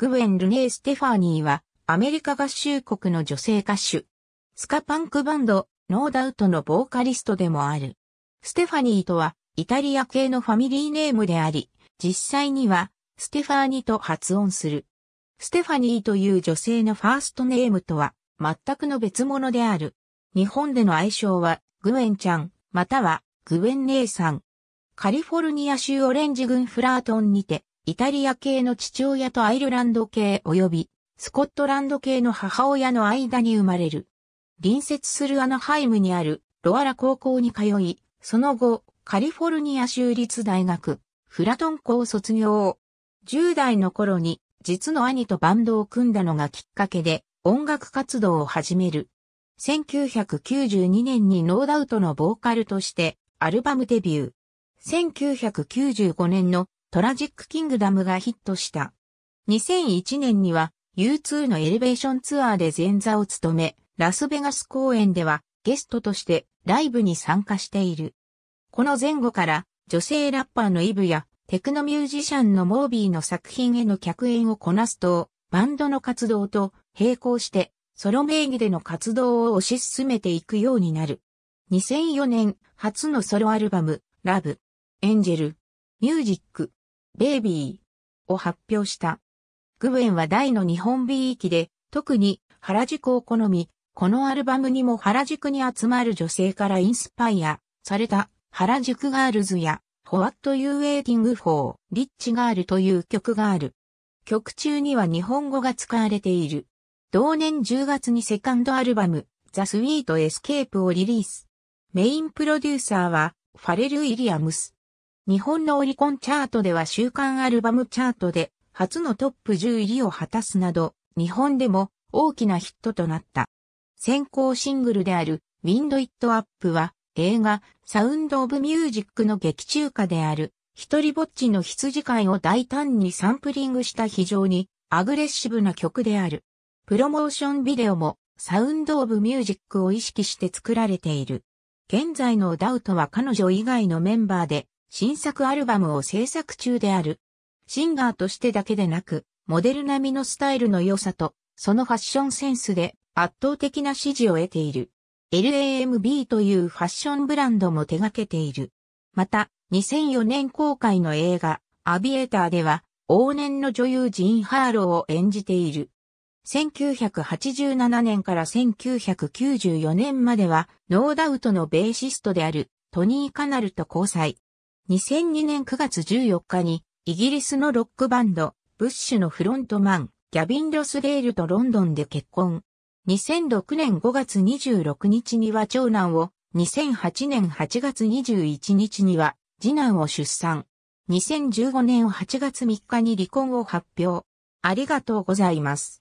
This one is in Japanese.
グウェン・ルネー・ステファーニーは、アメリカ合衆国の女性歌手。スカパンクバンド、ノーダウトのボーカリストでもある。ステファニーとは、イタリア系のファミリーネームであり、実際には、ステファーニと発音する。ステファニーという女性のファーストネームとは、全くの別物である。日本での愛称は、グェンちゃん、または、グェン姉さん。カリフォルニア州オレンジ郡フラートンにて、イタリア系の父親とアイルランド系及びスコットランド系の母親の間に生まれる。隣接するアナハイムにあるロアラ高校に通い、その後、カリフォルニア州立大学、フラトン校卒業。10代の頃に実の兄とバンドを組んだのがきっかけで音楽活動を始める。1992年にノーダウトのボーカルとしてアルバムデビュー。1995年のトラジックキングダムがヒットした。2001年には U2 のエレベーションツアーで前座を務め、ラスベガス公演ではゲストとしてライブに参加している。この前後から女性ラッパーのイブやテクノミュージシャンのモービーの作品への客演をこなすと、バンドの活動と並行してソロ名義での活動を推し進めていくようになる。2004年初のソロアルバム、ラブ、エンジェル、ミュージック、ベイビーを発表した。グウェンは大の日本美意気で、特に原宿を好み、このアルバムにも原宿に集まる女性からインスパイアされた原宿ガールズや What You Waiting For Rich Girl という曲がある。曲中には日本語が使われている。同年10月にセカンドアルバム The Sweet Escape をリリース。メインプロデューサーはファレル・イリアムス。日本のオリコンチャートでは週間アルバムチャートで初のトップ10入りを果たすなど、日本でも大きなヒットとなった。先行シングルである Wind It Up は映画サウンドオブミュージックの劇中歌である一人ぼっちの羊飼いを大胆にサンプリングした非常にアグレッシブな曲である。プロモーションビデオもサウンドオブミュージックを意識して作られている。現在のダウトは彼女以外のメンバーで新作アルバムを制作中である。シンガーとしてだけでなく、モデル並みのスタイルの良さと、そのファッションセンスで圧倒的な支持を得ている。LAMB というファッションブランドも手掛けている。また、2004年公開の映画、アビエーターでは、往年の女優ジン・ハーローを演じている。1987年から1994年までは、ノーダウトのベーシストであるトニー・カナルと交際。2002年9月14日に、イギリスのロックバンド、ブッシュのフロントマン、ギャビン・ロスデールとロンドンで結婚。2006年5月26日には長男を、2008年8月21日には次男を出産。2015年8月3日に離婚を発表。ありがとうございます。